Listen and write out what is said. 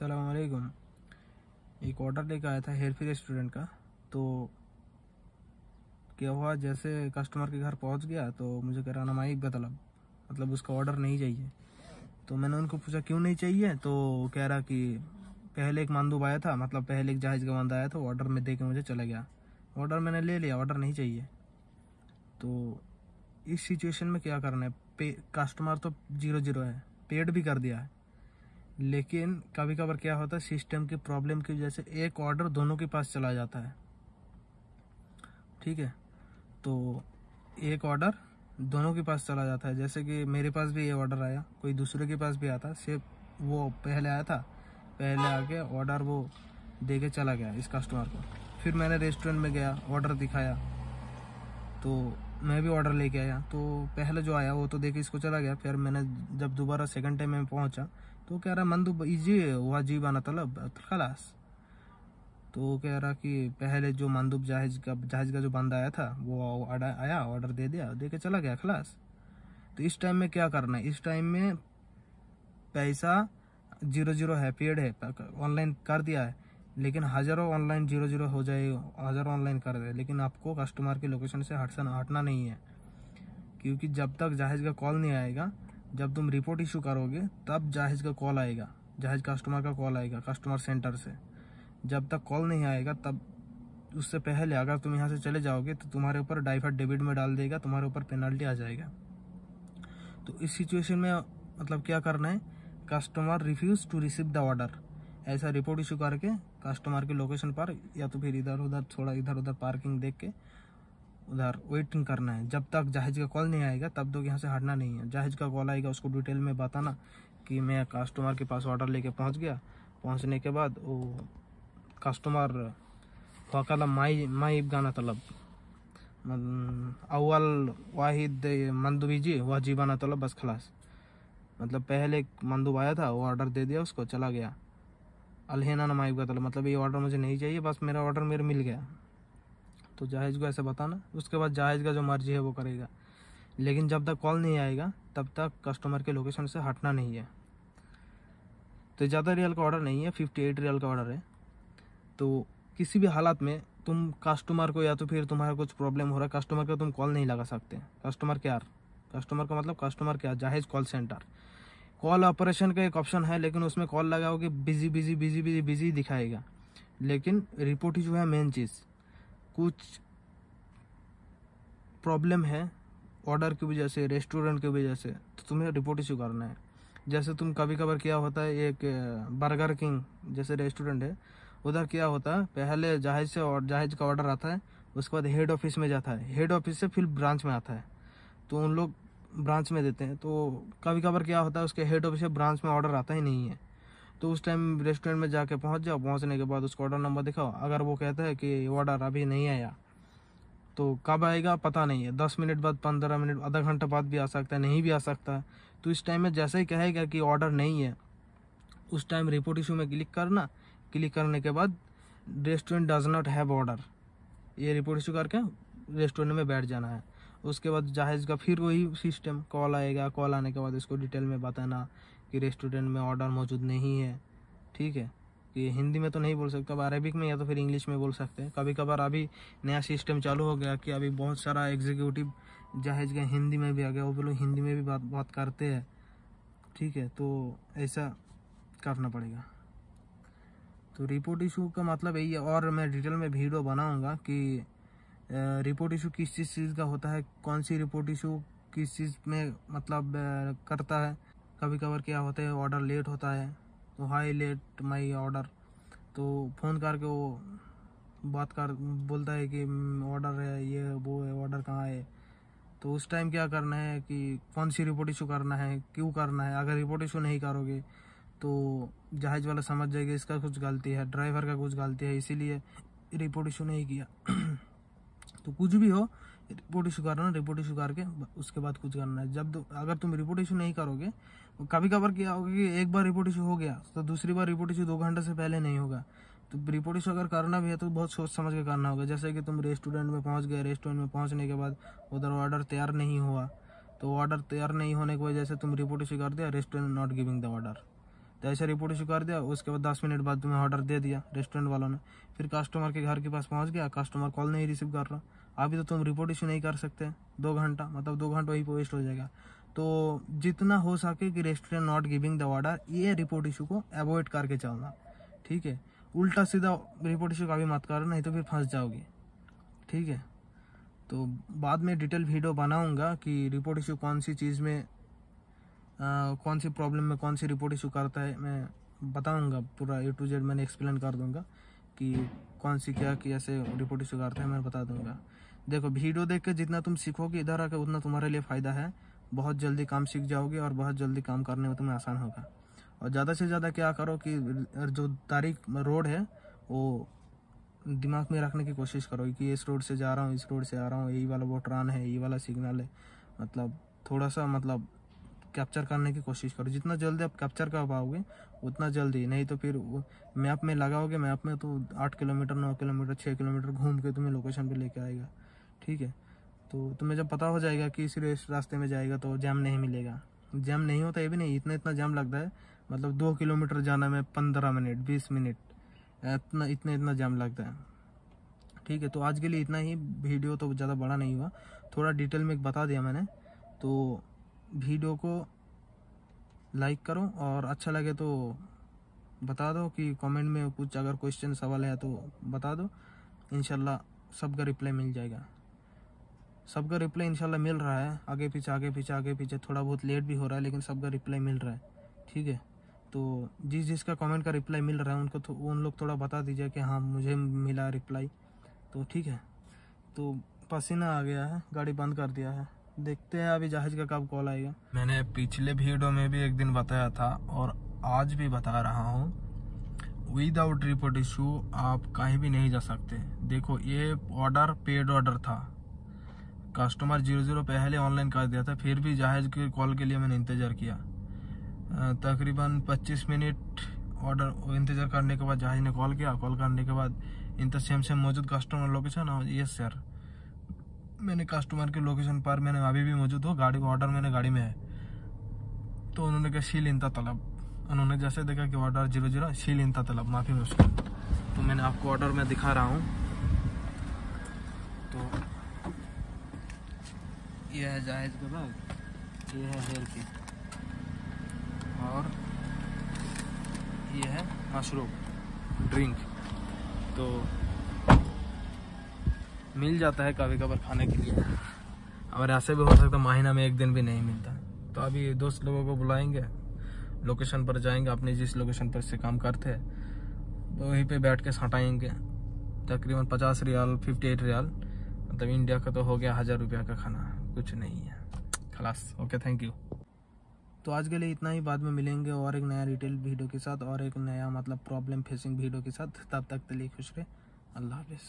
सलामकुम एक ऑर्डर लेकर आया था हेयर रेस्टोरेंट स्टूडेंट का तो क्या हुआ जैसे कस्टमर के घर पहुंच गया तो मुझे कह रहा नमाई बतलब मतलब उसका ऑर्डर नहीं चाहिए तो मैंने उनको पूछा क्यों नहीं चाहिए तो कह रहा कि पहले एक मानदूब आया था मतलब पहले एक जहाज का मंदा आया था ऑर्डर में दे के मुझे चला गया ऑर्डर मैंने ले लिया ऑर्डर नहीं चाहिए तो इस सिचुएशन में क्या करना है पे कस्टमर तो जीरो जीरो है पेड भी कर दिया है लेकिन कभी कभार क्या होता है सिस्टम की प्रॉब्लम की वजह से एक ऑर्डर दोनों के पास चला जाता है ठीक है तो एक ऑर्डर दोनों के पास चला जाता है जैसे कि मेरे पास भी ये ऑर्डर आया कोई दूसरे के पास भी आता सिर्फ वो पहले आया था पहले आके ऑर्डर वो दे के चला गया इस कस्टमर को फिर मैंने रेस्टोरेंट में गया ऑर्डर दिखाया तो मैं भी ऑर्डर लेके आया तो पहले जो आया वो तो देखे इसको चला गया फिर मैंने जब दोबारा सेकंड टाइम में पहुंचा तो कह रहा मंदू इजी वाजीब आना तलब तो तो खलास तो कह रहा कि पहले जो मंदूब जहाज का जहाज का जो बंदा आया था वो आया ऑर्डर दे दिया दे के चला गया खलास तो इस टाइम में क्या करना है इस टाइम में पैसा जीरो जीरो है पेड है ऑनलाइन कर दिया है लेकिन हज़ारों ऑनलाइन जीरो जीरो हो जाए हज़ारों ऑनलाइन कर दे लेकिन आपको कस्टमर की लोकेशन से हटना हटना नहीं है क्योंकि जब तक जहाज का कॉल नहीं आएगा जब तुम रिपोर्ट इशू करोगे तब जहाज का कॉल आएगा जहाज कस्टमर का कॉल आएगा कस्टमर सेंटर से जब तक कॉल नहीं आएगा तब उससे पहले अगर तुम यहाँ से चले जाओगे तो तुम्हारे ऊपर डाइफर डेबिट में डाल देगा तुम्हारे ऊपर पेनल्टी आ जाएगा तो इस सिचुएशन में मतलब क्या करना है customer refuse to receive the order ऐसा रिपोर्ट इशू करके कस्टमर के लोकेशन पर या तो फिर इधर उधर थोड़ा इधर उधर पार्किंग देख के उधर वेटिंग करना है जब तक जहेज का कॉल नहीं आएगा तब तक यहाँ से हटना नहीं है जहाज का कॉल आएगा उसको डिटेल में बताना कि मैं कस्टमर के पास ऑर्डर लेके पहुँच गया पहुँचने के बाद वो कस्टमर फकल माई माई गाना तलब अव्वल वाहिद मंदूबी जी वह जीवाना तलब बस खलास मतलब पहले मंदूब आया था वो ऑर्डर दे दिया उसको चला गया अलहना नमाइब का तलब मतलब ये ऑर्डर मुझे नहीं चाहिए बस मेरा ऑर्डर मेरे मिल गया तो जाहेज को ऐसे बताना उसके बाद जाहेज़ का जो मर्जी है वो करेगा लेकिन जब तक कॉल नहीं आएगा तब तक कस्टमर के लोकेशन से हटना नहीं है तो ज़्यादा रियल का ऑर्डर नहीं है फिफ्टी एट रियल का ऑर्डर है तो किसी भी हालात में तुम कस्टमर को या तो फिर तुम्हारा कुछ प्रॉब्लम हो रहा है कस्टमर को तुम कॉल नहीं लगा सकते कस्टमर केयर कस्टमर का मतलब कस्टमर केयर जाहेज़ कॉल सेंटर कॉल ऑपरेशन का एक ऑप्शन है लेकिन उसमें कॉल लगाओगे busy busy busy busy busy दिखाएगा लेकिन रिपोर्ट ही जो है मेन चीज़ कुछ प्रॉब्लम है ऑर्डर की वजह से रेस्टोरेंट की वजह से तो तुम्हें रिपोर्ट इशू करना है जैसे तुम कभी कभार क्या होता है एक बर्गर किंग जैसे रेस्टोरेंट है उधर क्या होता है पहले जहाज से और जहाज का ऑर्डर आता है उसके बाद हेड ऑफिस में जाता है हेड ऑफिस से फिर ब्रांच में आता है तो उन लोग ब्रांच में देते हैं तो कभी कभार क्या होता है उसके हेड ऑफिस से ब्रांच में ऑर्डर आता ही नहीं है तो उस टाइम रेस्टोरेंट में जाके पहुंच जाओ पहुंचने के बाद उसको ऑर्डर नंबर दिखाओ अगर वो कहता है कि ऑर्डर अभी नहीं आया तो कब आएगा पता नहीं है दस मिनट बाद पंद्रह मिनट आधा घंटा बाद भी आ सकता है नहीं भी आ सकता है तो इस टाइम में जैसे ही कहेगा कि ऑर्डर नहीं है उस टाइम रिपोर्ट इशू में क्लिक करना क्लिक करने के बाद restaurant does not have order ये रिपोर्ट इशू करके रेस्टोरेंट में बैठ जाना है उसके बाद जहाज का फिर वही सिस्टम कॉल आएगा कॉल आने के बाद इसको डिटेल में बताना कि रेस्टोरेंट में ऑर्डर मौजूद नहीं है ठीक है कि हिंदी में तो नहीं बोल सकते अब अरेबिक में या तो फिर इंग्लिश में बोल सकते हैं कभी कभार अभी नया सिस्टम चालू हो गया कि अभी बहुत सारा एग्जीक्यूटिव जहाज गए हिंदी में भी आ गया वो लोग हिंदी में भी बात बात करते हैं ठीक है तो ऐसा करना पड़ेगा तो रिपोर्ट इशू का मतलब यही है और मैं डिटेल में वीडियो बनाऊँगा कि रिपोर्ट इशू किस चीज़ चीज़ का होता है कौन सी रिपोर्ट इशू किस चीज़ में मतलब करता है कभी कभार क्या होता है ऑर्डर लेट होता है तो हाई लेट माई ऑर्डर तो फ़ोन करके वो बात कर बोलता है कि ऑर्डर हम्म, है ये वो है ऑर्डर कहाँ है तो उस टाइम क्या करना है कि कौन सी रिपोर्ट इशू करना है क्यों करना है अगर रिपोर्ट इशू नहीं करोगे तो जहाज़ वाला समझ जाएगा इसका कुछ गलती है ड्राइवर का कुछ गलती है इसीलिए रिपोर्ट इशू नहीं किया तो कुछ भी हो रिपोर्ट इशू करना रिपोर्ट इशू करके उसके बाद कुछ करना है जब अगर तुम रिपोर्ट इशू नहीं करोगे कभी कभार क्या होगा कि एक बार रिपोर्ट इशू हो गया तो दूसरी बार रिपोर्ट इशू दो घंटे से पहले नहीं होगा तो रिपोर्ट इशू अगर करना भी है तो बहुत सोच समझ के करना होगा जैसे कि तुम रेस्टोरेंट में पहुंच गए रेस्टोरेंट में पहुंचने के बाद उधर ऑर्डर तैयार नहीं हुआ तो ऑर्डर तैयार नहीं होने की वजह से तुम रिपोर्ट इशू कर दिया restaurant not giving the order तो ऐसे रिपोर्ट इशू कर दिया उसके बाद दस मिनट बाद तुम्हें ऑर्डर दे दिया रेस्टोरेंट वालों ने फिर कस्टमर के घर के पास पहुँच गया कस्टमर कॉल नहीं रिसीव कर रहा अभी तो तुम रिपोर्ट इशू नहीं कर सकते दो घंटा मतलब दो घंटा वहीं पर वेस्ट हो जाएगा तो जितना हो सके कि restaurant not giving the order ये रिपोर्ट इशू को अवॉइड करके चलना ठीक है उल्टा सीधा रिपोर्ट इशू का भी मत करो नहीं तो फिर फंस जाओगे ठीक है तो बाद में डिटेल वीडियो बनाऊंगा कि रिपोर्ट इशू कौन सी चीज़ में आ, कौन सी प्रॉब्लम में कौन सी रिपोर्ट इशू करता है मैं बताऊंगा पूरा ए टू जेड मैंने एक्सप्लेन कर दूंगा कि कौन सी क्या कैसे रिपोर्ट इशू करता है मैं बता दूंगा देखो वीडियो देख के जितना तुम सीखोगे इधर आके उतना तुम्हारे लिए फ़ायदा है बहुत जल्दी काम सीख जाओगे और बहुत जल्दी काम करने में तुम्हें आसान होगा और ज़्यादा से ज़्यादा क्या करो कि जो तारीख रोड है वो दिमाग में रखने की कोशिश करो कि इस रोड से जा रहा हूँ इस रोड से आ रहा हूँ यही वाला वो ट्रान है यही वाला सिग्नल है मतलब थोड़ा सा मतलब कैप्चर करने की कोशिश करो जितना जल्दी आप कैप्चर कर पाओगे उतना जल्दी नहीं तो फिर मैप में लगाओगे मैप में तो आठ किलोमीटर नौ किलोमीटर छः किलोमीटर घूम के तुम्हें लोकेशन पर लेके आएगा ठीक है तो तुम्हें जब पता हो जाएगा कि इस रास्ते में जाएगा तो जैम नहीं मिलेगा जैम नहीं होता ये भी नहीं इतना इतना जाम लगता है मतलब दो किलोमीटर जाना में पंद्रह मिनट बीस मिनट इतना इतना इतना जाम लगता है ठीक है तो आज के लिए इतना ही वीडियो तो ज़्यादा बड़ा नहीं हुआ थोड़ा डिटेल में बता दिया मैंने तो वीडियो को लाइक करो और अच्छा लगे तो बता दो कि कमेंट में कुछ अगर क्वेश्चन सवाल है तो बता दो इन सबका रिप्लाई मिल जाएगा सबका रिप्लाई इनशाला मिल रहा है आगे पीछे आगे पीछे आगे पीछे थोड़ा बहुत लेट भी हो रहा है लेकिन सबका रिप्लाई मिल रहा है ठीक है तो जिस जिसका कमेंट का रिप्लाई मिल रहा है उनको तो उन लोग थोड़ा बता दीजिए कि हाँ मुझे मिला रिप्लाई तो ठीक है तो पसीना आ गया है गाड़ी बंद कर दिया है देखते हैं अभी जहाज का कब कॉल आएगा मैंने पिछले वीडियो में भी एक दिन बताया था और आज भी बता रहा हूँ विदाउट रिपोर्ट इशू आप कहीं भी नहीं जा सकते देखो ये ऑर्डर पेड ऑर्डर था कस्टमर जीरो जीरो पहले ऑनलाइन कर दिया था फिर भी जहाज के कॉल के लिए मैंने इंतज़ार किया तकरीबन 25 मिनट ऑर्डर इंतज़ार करने के बाद जहाज ने कॉल किया कॉल करने के बाद इनका सेम सेम मौजूद कस्टमर लोकेशन और यस सर मैंने कस्टमर के लोकेशन पर मैंने अभी भी मौजूद हो गाड़ी ऑर्डर मैंने गाड़ी में है तो उन्होंने कहा शील इनता तलब उन्होंने जैसे देखा कि ऑर्डर जीरो जीरो शील इनता तलब माफ़ी मुश्किल तो मैंने आपको ऑर्डर में दिखा रहा हूँ तो ये है जायज़ के बैग ये है हेयर की और ये है मशरूम ड्रिंक तो मिल जाता है कभी कभार खाने के लिए और ऐसे भी हो सकता है महीना में एक दिन भी नहीं मिलता तो अभी दोस्त लोगों को बुलाएंगे लोकेशन पर जाएंगे अपने जिस लोकेशन पर से काम करते हैं तो वहीं पे बैठ के सटाएंगे तकरीबन पचास रियाल फिफ्टी एट रियाल मतलब इंडिया का तो हो गया हज़ार रुपया का खाना कुछ नहीं है खलास ओके थैंक यू तो आज के लिए इतना ही बाद में मिलेंगे और एक नया रिटेल वीडियो के साथ और एक नया मतलब प्रॉब्लम फेसिंग वीडियो के साथ तब तक के लिए खुश रहे अल्लाह हाफिज़